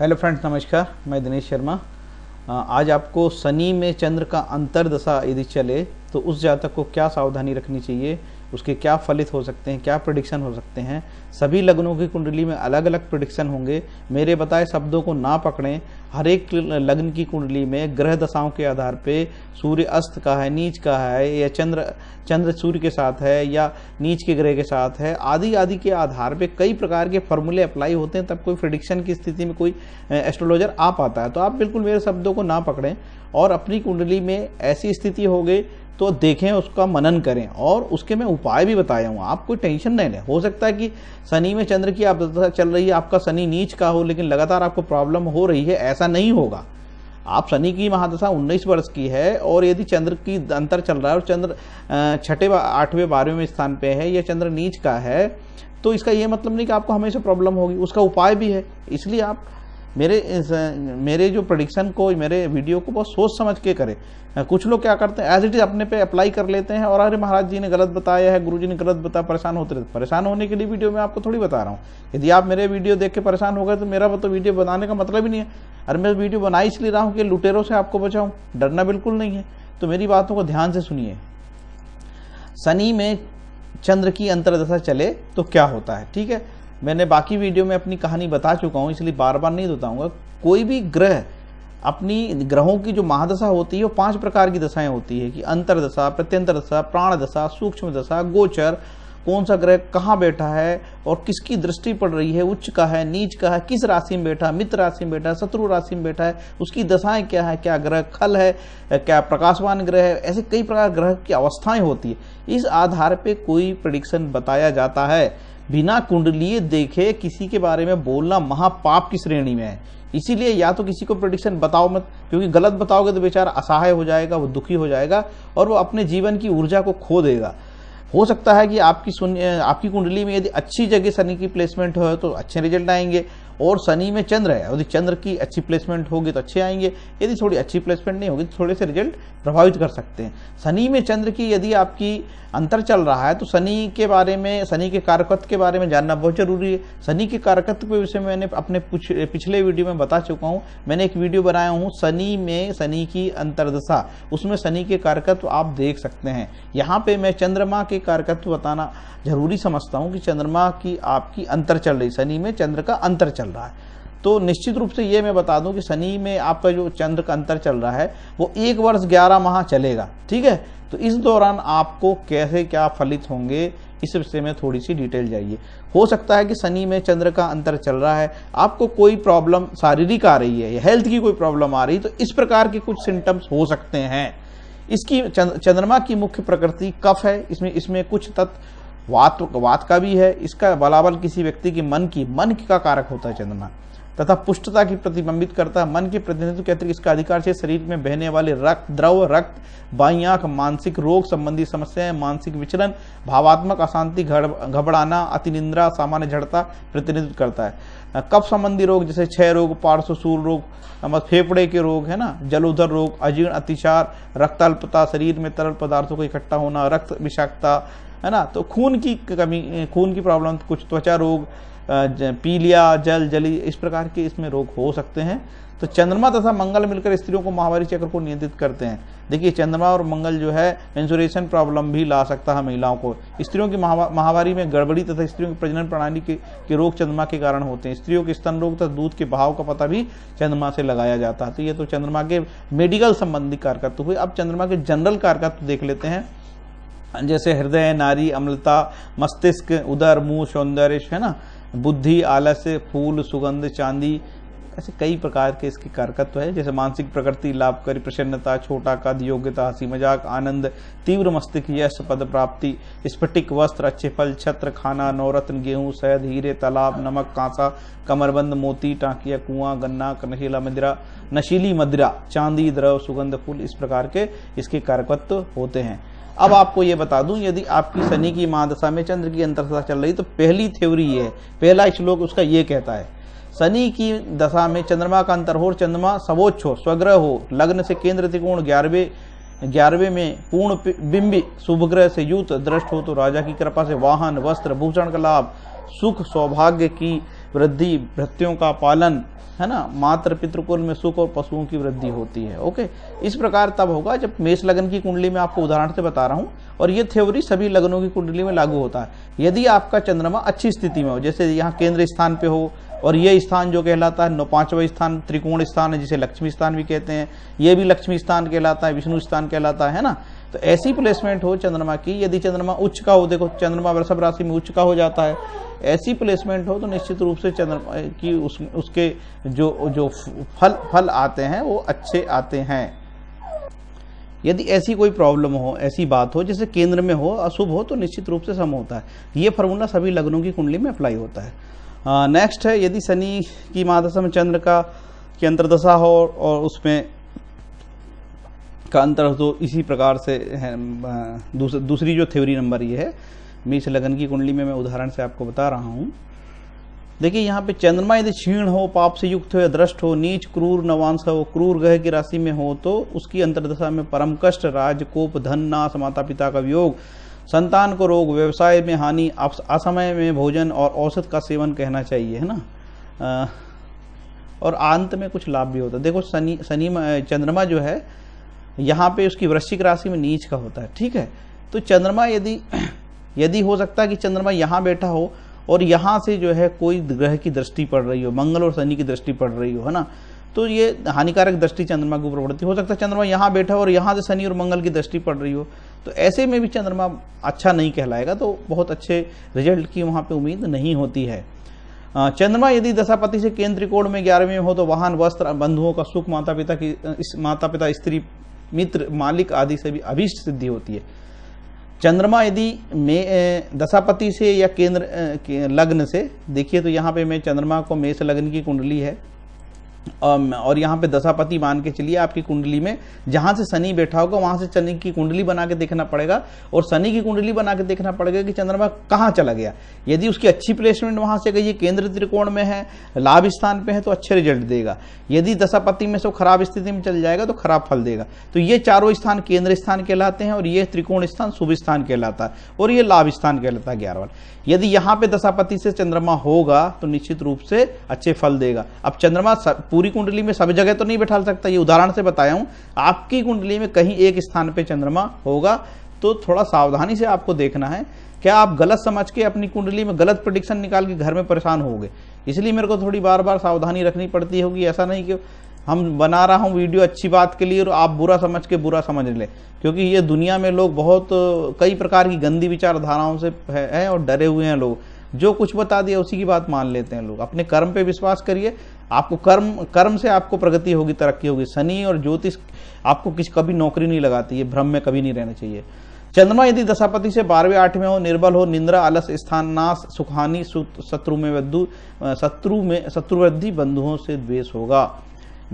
hello friends नमस्कार मैं दिनेश शर्मा आज आपको शनि में चंद्र का अंतरदशा यदि चले तो उस जातक को क्या सावधानी रखनी चाहिए उसके क्या फलित हो सकते हैं क्या प्रडिक्शन हो सकते हैं सभी लग्नों की कुंडली में अलग अलग प्रडिक्शन होंगे मेरे बताए शब्दों को ना पकड़ें हर एक लग्न की कुंडली में ग्रह दशाओं के आधार पे सूर्य अस्त का है नीच का है या चंद्र चंद्र सूर्य के साथ है या नीच के ग्रह के साथ है आदि आदि के आधार पे कई प्रकार के फॉर्मूले अप्लाई होते हैं तब कोई प्रडिक्शन की स्थिति में कोई एस्ट्रोलॉजर आ पाता है तो आप बिल्कुल मेरे शब्दों को ना पकड़ें और अपनी कुंडली में ऐसी स्थिति हो गई तो देखें उसका मनन करें और उसके मैं उपाय भी बताया हूँ आप कोई टेंशन नहीं लें हो सकता है कि शनि में चंद्र की आप चल रही है आपका शनि नीच का हो लेकिन लगातार आपको प्रॉब्लम हो रही है ऐसा नहीं होगा आप शनि की महादशा 19 वर्ष की है और यदि चंद्र की अंतर चल रहा है और चंद्र छठे आठवें बारहवें स्थान पे है या चंद्र नीच का है तो इसका ये मतलब नहीं कि आपको हमेशा प्रॉब्लम होगी उसका उपाय भी है इसलिए आप मेरे मेरे जो प्रडिक्शन को मेरे वीडियो को बहुत सोच समझ के करें कुछ लोग क्या करते हैं एज इट इज़ अपने पे अप्लाई कर लेते हैं और अरे महाराज जी ने गलत बताया है गुरु जी ने गलत बताया परेशान होते रहते परेशान होने के लिए वीडियो मैं आपको थोड़ी बता रहा हूँ यदि आप मेरे वीडियो देख के परेशान हो गए तो मेरा तो वीडियो बनाने का मतलब ही नहीं है अरे मैं वीडियो बना इसलिए रहा हूँ कि लुटेरों से आपको बचाऊँ डरना बिल्कुल नहीं है तो मेरी बातों को ध्यान से सुनिए शनि में चंद्र की अंतरदशा चले तो क्या होता है ठीक है मैंने बाकी वीडियो में अपनी कहानी बता चुका हूँ इसलिए बार बार नहीं बताऊँगा कोई भी ग्रह अपनी ग्रहों की जो महादशा होती है वो पांच प्रकार की दशाएं होती है कि अंतरदशा प्रत्यंतर दशा प्राण दशा सूक्ष्म दशा गोचर कौन सा ग्रह कहाँ बैठा है और किसकी दृष्टि पड़ रही है उच्च का है नीच का है किस राशि में बैठा है मित्र राशि में बैठा है शत्रु राशि में बैठा है उसकी दशाएं क्या है क्या ग्रह खल है क्या प्रकाशवान ग्रह है ऐसे कई प्रकार ग्रह की अवस्थाएं होती है इस आधार पर कोई प्रडिक्शन बताया जाता है बिना कुंडली देखे किसी के बारे में बोलना महापाप की श्रेणी में है इसीलिए या तो किसी को प्रडिक्शन बताओ मत क्योंकि गलत बताओगे तो बेचारा असहाय हो जाएगा वो दुखी हो जाएगा और वो अपने जीवन की ऊर्जा को खो देगा हो सकता है कि आपकी सुन आपकी कुंडली में यदि अच्छी जगह शनि की प्लेसमेंट हो तो अच्छे रिजल्ट आएंगे और शनि में चंद्र है यदि चंद्र की अच्छी प्लेसमेंट होगी तो अच्छे आएंगे यदि थोड़ी अच्छी प्लेसमेंट नहीं होगी तो थोड़े से रिजल्ट प्रभावित कर सकते हैं शनि में चंद्र की यदि आपकी अंतर चल रहा है तो शनि के बारे में शनि के कारकत्व के बारे में जानना बहुत जरूरी है शनि के कारकत्व के विषय में मैंने अपने पिछले वीडियो में बता चुका हूँ मैंने एक वीडियो बनाया हूँ शनि में शनि की अंतरदशा उसमें शनि के कारकत्व आप देख सकते हैं यहाँ पे मैं चंद्रमा के कारकत्व बताना जरूरी समझता हूँ कि चंद्रमा की आपकी अंतर चल रही शनि में चंद्र का अंतर चल चल रहा है तो निश्चित रूप से ये मैं बता दूं कि शनि में आपका जो चंद्र का अंतर चल रहा है वो एक वर्ष ग्यारह माह चलेगा ठीक है तो इस दौरान आपको कैसे क्या फलित होंगे इस विषय में थोड़ी सी डिटेल जाइए हो सकता है कि शनि में चंद्र का अंतर चल रहा है आपको कोई प्रॉब्लम शारीरिक आ रही है या हेल्थ की कोई प्रॉब्लम आ रही है तो इस प्रकार के कुछ सिम्टम्स हो सकते हैं इसकी चंद्रमा की मुख्य प्रकृति कफ है इसमें इसमें कुछ तत्व वात वात का भी है इसका बलाबल किसी व्यक्ति की मन की मन का कारक होता है चंद्रमा तथा पुष्टता की प्रतिबंबित करता है मन के प्रतिनिधित्व के अतिरिक्त इसका अधिकार से शरीर में बहने वाले रक्त द्रव रक्त बाई आंख मानसिक रोग संबंधी समस्याएं मानसिक विचलन भावात्मक अशांति घबड़ाना अति निंद्रा सामान्य जड़ता प्रतिनिधित्व करता है कप संबंधी रोग जैसे क्षय रोग पार्श्वसूल रोग फेफड़े के रोग है ना जलोधर रोग अजीर्ण अतिचार रक्ताल्पता शरीर में तरल पदार्थों को इकट्ठा होना रक्त विषाक्तता है ना तो खून की कमी खून की प्रॉब्लम कुछ त्वचा रोग पीलिया जल जली इस प्रकार के इसमें रोग हो सकते हैं तो चंद्रमा तथा मंगल मिलकर स्त्रियों को महावारी चक्र को नियंत्रित करते हैं देखिए चंद्रमा और मंगल जो है इंसुरेशन प्रॉब्लम भी ला सकता है महिलाओं को स्त्रियों की महावारी में गड़बड़ी तथा स्त्रियों की प्रजनन प्रणाली के, के रोग चंद्रमा के कारण होते हैं स्त्रियों के स्तन रोग तथा दूध के बहाव का पता भी चंद्रमा से लगाया जाता है तो ये तो चंद्रमा के मेडिकल संबंधी कारकत्व हुए अब चंद्रमा के जनरल कारकत्व देख लेते हैं हाँ, जैसे हृदय नारी अम्लता मस्तिष्क उदर मुंह सौंदर्य है ना बुद्धि आलस्य फूल सुगंध चांदी ऐसे कई प्रकार के इसके कारकत्व है जैसे मानसिक प्रकृति लाभकारी प्रसन्नता छोटा कद योग्यता हंसी मजाक आनंद तीव्र मस्तिष्क यश पद प्राप्ति स्फटिक वस्त्र अच्छे फल छत्र खाना नवरत्न गेहूं शहद हीरे तालाब नमक कांसा कमरबंद मोती टांकिया कुआं गन्ना नशीला मदिरा नशीली मदिरा चांदी द्रव सुगंध फूल इस प्रकार के इसके कारकत्व होते हैं अब आपको ये बता दूं यदि आपकी शनि की महादशा में चंद्र की अंतरदशा चल रही तो पहली थ्योरी ये है पहला श्लोक उसका ये कहता है शनि की दशा में चंद्रमा का अंतर हो चंद्रमा सर्वोच्च हो स्वग्रह हो लग्न से केंद्र त्रिकोण ग्यारहवें ग्यारहवें में पूर्ण बिंबी शुभ ग्रह से युक्त दृष्ट हो तो राजा की कृपा से वाहन वस्त्र भूषण का लाभ सुख सौभाग्य की वृद्धि भृत्यों का पालन है ना मात्र पितृकुल में सुख और पशुओं की वृद्धि होती है ओके इस प्रकार तब होगा जब मेष लगन की कुंडली में आपको उदाहरण से बता रहा हूँ और ये थ्योरी सभी लगनों की कुंडली में लागू होता है यदि आपका चंद्रमा अच्छी स्थिति में हो जैसे यहाँ केंद्र स्थान पे हो और ये स्थान जो कहलाता है नौ पांचवा स्थान त्रिकोण स्थान है जिसे लक्ष्मी स्थान भी कहते हैं ये भी लक्ष्मी स्थान कहलाता है विष्णु स्थान कहलाता है ना तो ऐसी प्लेसमेंट हो चंद्रमा की यदि चंद्रमा उच्च का हो देखो चंद्रमा वृषभ राशि में उच्च का हो जाता है ऐसी प्लेसमेंट हो तो निश्चित रूप से चंद्रमा की उस, उसके जो जो फल फल आते हैं वो अच्छे आते हैं यदि ऐसी कोई प्रॉब्लम हो ऐसी बात हो जैसे केंद्र में हो अशुभ हो तो निश्चित रूप से सम होता है ये फॉर्मूला सभी लग्नों की कुंडली में अप्लाई होता है नेक्स्ट है यदि शनि की महादशा में चंद्र का की अंतर्दशा हो और उसमें इसका अंतर तो इसी प्रकार से है दूस, दूसरी जो थ्योरी नंबर ये है मेष लगन की कुंडली में मैं उदाहरण से आपको बता रहा हूँ देखिए यहाँ पे चंद्रमा यदि क्षीण हो पाप से युक्त हो दृष्ट हो नीच क्रूर नवांश हो क्रूर ग्रह की राशि में हो तो उसकी अंतर्दशा में परम कष्ट राजकोप धन नाश माता पिता का वियोग संतान को रोग व्यवसाय में हानि असमय में भोजन और औसत का सेवन कहना चाहिए है ना आ, और अंत में कुछ लाभ भी होता है देखो शनि शनि चंद्रमा जो है यहाँ पे उसकी वृश्चिक राशि में नीच का होता है ठीक है तो चंद्रमा यदि यदि हो सकता है कि चंद्रमा यहाँ बैठा हो और यहाँ से जो है कोई ग्रह की दृष्टि पड़ रही हो मंगल और शनि की दृष्टि पड़ रही हो है ना तो ये हानिकारक दृष्टि चंद्रमा के ऊपर पड़ती हो सकता है चंद्रमा यहाँ बैठा हो और यहाँ से शनि और मंगल की दृष्टि पड़ रही हो तो ऐसे में भी चंद्रमा अच्छा नहीं कहलाएगा तो बहुत अच्छे रिजल्ट की वहाँ पर उम्मीद नहीं होती है चंद्रमा यदि दशापति से केंद्र त्रिकोण में ग्यारहवीं हो तो वाहन वस्त्र बंधुओं का सुख माता पिता की इस माता पिता स्त्री मित्र मालिक आदि से भी अभिष्ट सिद्धि होती है चंद्रमा यदि दशापति से या केंद्र लग्न से देखिए तो यहाँ पे मैं चंद्रमा को मेष लग्न की कुंडली है और यहाँ पे दशापति मान के चलिए आपकी कुंडली में जहां से शनि बैठा होगा वहां से शनि की कुंडली बना के देखना पड़ेगा और शनि की कुंडली बना के देखना पड़ेगा कि चंद्रमा कहाँ चला गया यदि उसकी अच्छी प्लेसमेंट वहां से गई केंद्र त्रिकोण में है लाभ स्थान पे है तो अच्छे रिजल्ट देगा यदि दशापति में से खराब स्थिति में चल जाएगा तो खराब फल देगा तो ये चारों स्थान केंद्र स्थान कहलाते हैं और ये त्रिकोण स्थान शुभ स्थान कहलाता है और ये लाभ स्थान कहलाता है ग्यारह यदि यहाँ पे दशापति से चंद्रमा होगा तो निश्चित रूप से अच्छे फल देगा अब चंद्रमा पूरी कुंडली में सभी जगह तो नहीं बैठा सकता ये उदाहरण से बताया हूँ आपकी कुंडली में कहीं एक स्थान पर चंद्रमा होगा तो थोड़ा सावधानी से आपको देखना है क्या आप गलत समझ के अपनी कुंडली में गलत प्रडिक्शन निकाल के घर में परेशान होगे इसलिए मेरे को थोड़ी बार बार सावधानी रखनी पड़ती होगी ऐसा नहीं कि हम बना रहा हूँ वीडियो अच्छी बात के लिए और आप बुरा समझ के बुरा समझ लें क्योंकि ये दुनिया में लोग बहुत कई प्रकार की गंदी विचारधाराओं से हैं और डरे हुए हैं लोग जो कुछ बता दिया उसी की बात मान लेते हैं लोग अपने कर्म पे विश्वास करिए आपको कर्म कर्म से आपको प्रगति होगी तरक्की होगी शनि और ज्योतिष आपको किसी कभी नौकरी नहीं लगाती ये भ्रम में कभी नहीं रहना चाहिए चंद्रमा यदि दशापति से बारहवें आठवें हो निर्बल हो निंद्रा आलस स्थान नाश सुखानी शत्रु में वृद्धु शत्रु में शत्रुवृद्धि बंधुओं से द्वेष होगा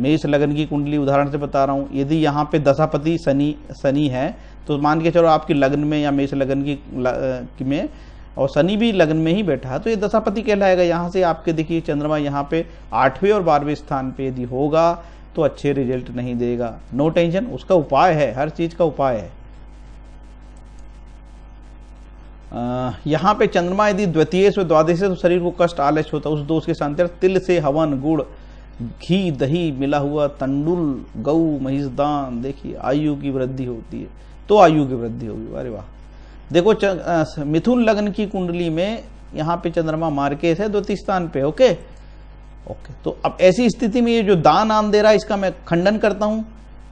मेष लगन की कुंडली उदाहरण से बता रहा हूँ यदि यहाँ पे दशापति शनि शनि है तो मान के चलो आपकी लग्न में या मेष लगन की, ल, की में और शनि भी लग्न में ही बैठा है तो ये दशापति कहलाएगा यहाँ से आपके देखिए चंद्रमा यहाँ पे आठवें और बारहवें स्थान पे यदि होगा तो अच्छे रिजल्ट नहीं देगा नो टेंशन उसका उपाय है हर चीज का उपाय है यहाँ पे चंद्रमा यदि द्वितीय से द्वादश तो शरीर को कष्ट आलस्य होता है उस दोष के शांति तिल से हवन गुड़ घी दही मिला हुआ तंडुल गऊ महिषदान देखिए आयु की वृद्धि होती है तो आयु की वृद्धि होगी अरे वाह देखो मिथुन लग्न की कुंडली में यहाँ पे चंद्रमा मार्केस है द्वितीय स्थान पे ओके ओके तो अब ऐसी स्थिति में ये जो दान आम दे रहा है इसका मैं खंडन करता हूँ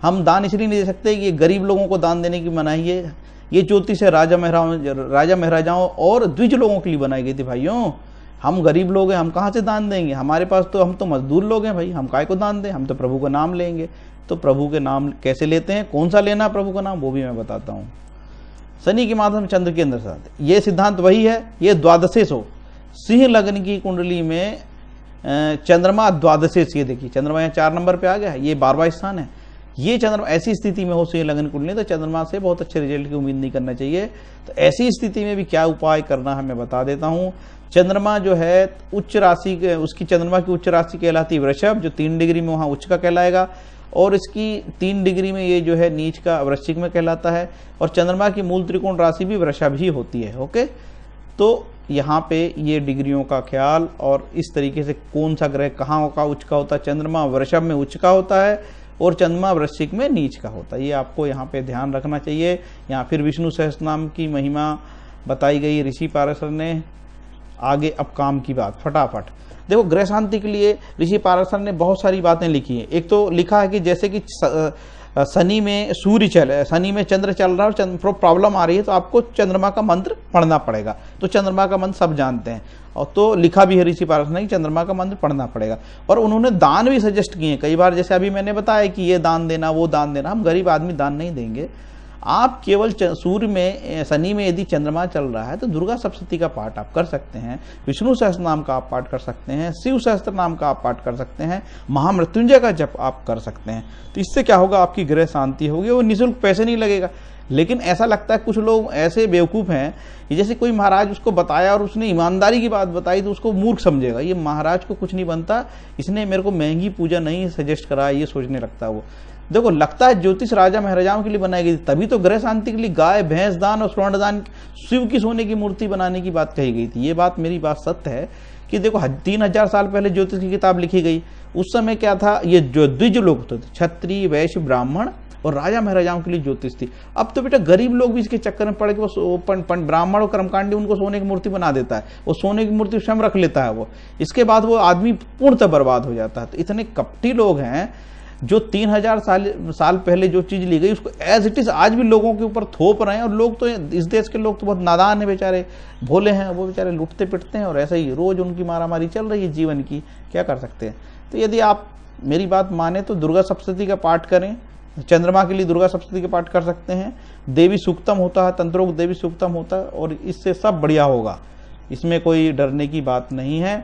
हम दान इसलिए नहीं दे सकते कि गरीब लोगों को दान देने की मनाही है ये ज्योतिष है राजा महराओं राजा महाराजाओं और द्विज लोगों के लिए बनाई गई थी भाइयों हम गरीब लोग हैं हम कहाँ से दान देंगे हमारे पास तो हम तो मजदूर लोग हैं भाई हम काय को दान दें हम तो प्रभु का नाम लेंगे तो प्रभु के नाम कैसे लेते हैं कौन सा लेना है प्रभु का नाम वो भी मैं बताता हूँ शनि के माध्यम चंद्र के अंदर सिद्धांत ये सिद्धांत वही है ये हो सिंह लग्न की कुंडली में चंद्रमा द्वादशेष ये देखिए चंद्रमा यहाँ चार नंबर पे आ गया है ये बारवा स्थान है ये चंद्रमा ऐसी स्थिति में हो सिंह लग्न कुंडली तो चंद्रमा से बहुत अच्छे रिजल्ट की उम्मीद नहीं करना चाहिए तो ऐसी स्थिति में भी क्या उपाय करना है मैं बता देता हूँ चंद्रमा जो है उच्च राशि उसकी चंद्रमा की उच्च राशि कहलाती है वृषभ जो तीन डिग्री में वहाँ उच्च का कहलाएगा और इसकी तीन डिग्री में ये जो है नीच का वृश्चिक में कहलाता है और चंद्रमा की मूल त्रिकोण राशि भी वृषभ ही होती है ओके तो यहाँ पे ये डिग्रियों का ख्याल और इस तरीके से कौन सा ग्रह कहाँ का उच्च का होता है चंद्रमा वृषभ में उच्च का होता है और चंद्रमा वृश्चिक में नीच का होता है ये आपको यहाँ पे ध्यान रखना चाहिए यहाँ फिर विष्णु नाम की महिमा बताई गई ऋषि पारसर ने आगे अब काम की बात फटाफट देखो ग्रह शांति के लिए ऋषि पारसन ने बहुत सारी बातें लिखी हैं एक तो लिखा है कि जैसे कि शनि में सूर्य चल शनि में चंद्र चल रहा है और प्रॉब्लम आ रही है तो आपको चंद्रमा का मंत्र पढ़ना पड़ेगा तो चंद्रमा का मंत्र सब जानते हैं और तो लिखा भी है ऋषि पारस ने कि चंद्रमा का मंत्र पढ़ना पड़ेगा और उन्होंने दान भी सजेस्ट किए कई बार जैसे अभी मैंने बताया कि ये दान देना वो दान देना हम गरीब आदमी दान नहीं देंगे आप केवल सूर्य में शनि में यदि चंद्रमा चल रहा है तो दुर्गा सप्तती का पाठ आप कर सकते हैं विष्णु सहस्त्र नाम का आप पाठ कर सकते हैं शिव सहस्त्र नाम का आप पाठ कर सकते हैं महामृत्युंजय का जप आप कर सकते हैं तो इससे क्या होगा आपकी ग्रह शांति होगी वो निःशुल्क पैसे नहीं लगेगा लेकिन ऐसा लगता है कुछ लोग ऐसे बेवकूफ़ हैं कि जैसे कोई महाराज उसको बताया और उसने ईमानदारी की बात बताई तो उसको मूर्ख समझेगा ये महाराज को कुछ नहीं बनता इसने मेरे को महंगी पूजा नहीं सजेस्ट करा ये सोचने लगता वो देखो लगता है ज्योतिष राजा महाराजाओं के लिए बनाई गई थी तभी तो ग्रह शांति के लिए गाय भैंस दान और स्वर्ण दान शिव की सोने की मूर्ति बनाने की बात कही गई थी ये बात मेरी बात सत्य है कि देखो तीन हजार साल पहले ज्योतिष की किताब लिखी गई उस समय क्या था ये जो द्विज लोग थे क्षत्रिय वैश्य ब्राह्मण और राजा महाराजाओं के लिए ज्योतिष थी अब तो बेटा गरीब लोग भी इसके चक्कर में पड़ के वो ब्राह्मण और कर्मकांडी उनको सोने की मूर्ति बना देता है वो सोने की मूर्ति स्वयं रख लेता है वो इसके बाद वो आदमी पूर्णतः बर्बाद हो जाता है तो इतने कपटी लोग हैं जो तीन हजार साल साल पहले जो चीज़ ली गई उसको एज इट इज़ आज भी लोगों के ऊपर थोप रहे हैं और लोग तो इस देश के लोग तो बहुत नादान है बेचारे भोले हैं वो बेचारे लुटते पिटते हैं और ऐसे ही रोज़ उनकी मारामारी चल रही है जीवन की क्या कर सकते हैं तो यदि आप मेरी बात माने तो दुर्गा सप्तती का पाठ करें चंद्रमा के लिए दुर्गा सप्तती का पाठ कर सकते हैं देवी सूक्तम होता है को देवी सूक्तम होता है और इससे सब बढ़िया होगा इसमें कोई डरने की बात नहीं है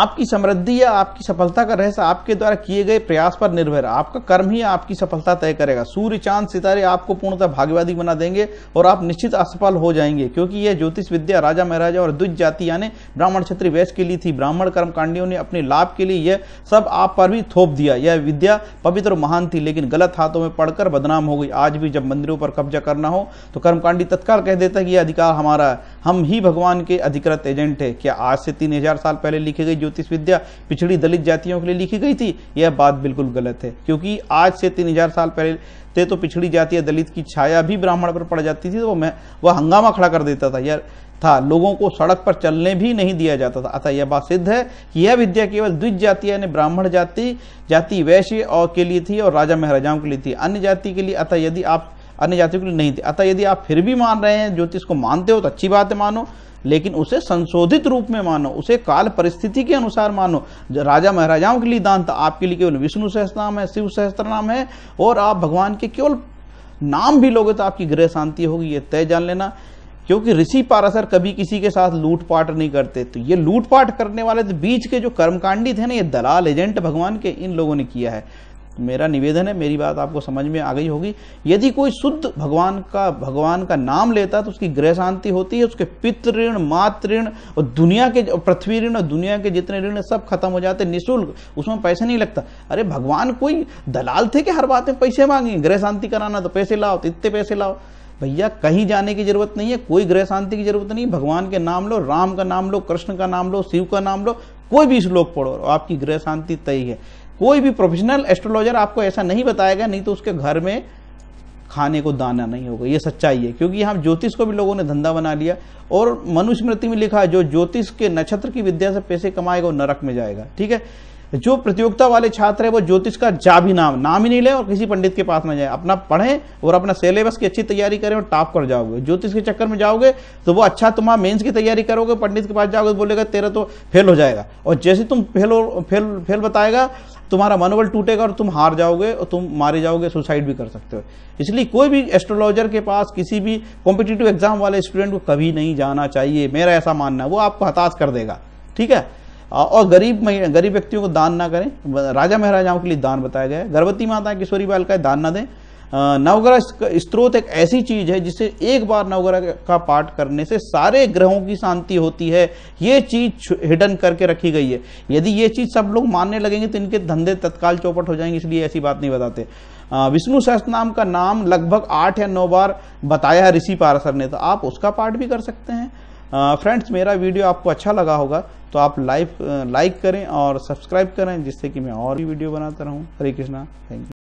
आपकी समृद्धि या आपकी सफलता का रहस्य आपके द्वारा किए गए प्रयास पर निर्भर है आपका कर्म ही आपकी सफलता तय करेगा सूर्य चांद सितारे आपको पूर्णतः भाग्यवादी बना देंगे और आप निश्चित असफल हो जाएंगे क्योंकि यह ज्योतिष विद्या राजा महाराजा और द्विज जाति यानी ब्राह्मण क्षत्रिय वैश्य के लिए थी ब्राह्मण कर्मकांडियों ने अपने लाभ के लिए यह सब आप पर भी थोप दिया यह विद्या पवित्र महान थी लेकिन गलत हाथों में पढ़कर बदनाम हो गई आज भी जब मंदिरों पर कब्जा करना हो तो कर्मकांडी तत्काल कह देता है कि यह अधिकार हमारा है हम ही भगवान के अधिकृत एजेंट है क्या आज से तीन साल पहले लिखे गए ज्योतिष विद्या पिछड़ी दलित जातियों के लिए लिखी गई थी यह बात बिल्कुल गलत है क्योंकि आज से तीन हजार साल पहले थे तो पिछड़ी जाति या दलित की छाया भी ब्राह्मण पर पड़ जाती थी तो मैं वह हंगामा खड़ा कर देता था यार था लोगों को सड़क पर चलने भी नहीं दिया जाता था अतः यह बात सिद्ध है कि यह विद्या केवल द्विज जाति यानी ब्राह्मण जाति जाति वैश्य और के लिए थी और राजा महाराजाओं के लिए थी अन्य जाति के लिए अतः यदि आप अन्य जातियों के लिए नहीं थे अतः यदि आप फिर भी मान रहे हैं ज्योतिष को मानते हो तो अच्छी बात है मानो लेकिन उसे संशोधित रूप में मानो उसे काल परिस्थिति के अनुसार मानो राजा महाराजाओं के लिए दान था आपके लिए केवल विष्णु सहस्त्र नाम है शिव सहस्त्र नाम है और आप भगवान के केवल नाम भी लोगे तो आपकी गृह शांति होगी ये तय जान लेना क्योंकि ऋषि पारासर कभी किसी के साथ लूटपाट नहीं करते तो ये लूटपाट करने वाले तो बीच के जो कर्मकांडी थे ना ये दलाल एजेंट भगवान के इन लोगों ने किया है मेरा निवेदन है मेरी बात आपको समझ में आ गई होगी यदि कोई शुद्ध भगवान का भगवान का नाम लेता है तो उसकी ग्रह शांति होती है उसके पितृण मातृण ऋण और दुनिया के पृथ्वी ऋण और दुनिया के जितने ऋण सब खत्म हो जाते निःशुल्क उसमें पैसे नहीं लगता अरे भगवान कोई दलाल थे कि हर बात में पैसे मांगे ग्रह शांति कराना तो पैसे लाओ तो इतने पैसे लाओ भैया कहीं जाने की जरूरत नहीं है कोई ग्रह शांति की जरूरत नहीं भगवान के नाम लो राम का नाम लो कृष्ण का नाम लो शिव का नाम लो कोई भी श्लोक पढ़ो आपकी ग्रह शांति तय है कोई भी प्रोफेशनल एस्ट्रोलॉजर आपको ऐसा नहीं बताएगा नहीं तो उसके घर में खाने को दाना नहीं होगा ये सच्चाई है क्योंकि यहाँ ज्योतिष को भी लोगों ने धंधा बना लिया और मनुस्मृति में लिखा है जो ज्योतिष के नक्षत्र की विद्या से पैसे कमाएगा वो नरक में जाएगा ठीक है जो प्रतियोगिता वाले छात्र है वो ज्योतिष का जा भी नाम नाम ही नहीं ले और किसी पंडित के पास ना जाए अपना पढ़ें और अपना सिलेबस की अच्छी तैयारी करें और टॉप कर जाओगे ज्योतिष के चक्कर में जाओगे तो वो अच्छा तुम्हारा मेंस की तैयारी करोगे पंडित के पास जाओगे तो बोलेगा तेरा तो फेल हो जाएगा और जैसे तुम फेल फेल फेल बताएगा तुम्हारा मनोबल टूटेगा और तुम हार जाओगे और तुम मारे जाओगे सुसाइड भी कर सकते हो इसलिए कोई भी एस्ट्रोलॉजर के पास किसी भी कॉम्पिटिटिव एग्जाम वाले स्टूडेंट को कभी नहीं जाना चाहिए मेरा ऐसा मानना है वो आपको हताश कर देगा ठीक है और गरीब गरीब व्यक्तियों को दान ना करें राजा महाराजाओं के लिए दान बताया गया है गर्भवती माता किशोरी बाल का दान ना दें नवग्रह स्त्रोत एक ऐसी चीज है जिसे एक बार नवग्रह का पाठ करने से सारे ग्रहों की शांति होती है ये चीज हिडन करके रखी गई है यदि ये चीज सब लोग मानने लगेंगे तो इनके धंधे तत्काल चौपट हो जाएंगे इसलिए ऐसी बात नहीं बताते विष्णु सहस्त्र नाम का नाम लगभग आठ या नौ बार बताया है ऋषि पारसर ने तो आप उसका पाठ भी कर सकते हैं फ्रेंड्स मेरा वीडियो आपको अच्छा लगा होगा तो आप लाइक लाइक करें और सब्सक्राइब करें जिससे कि मैं और भी वीडियो बनाता रहूं हरे कृष्णा थैंक यू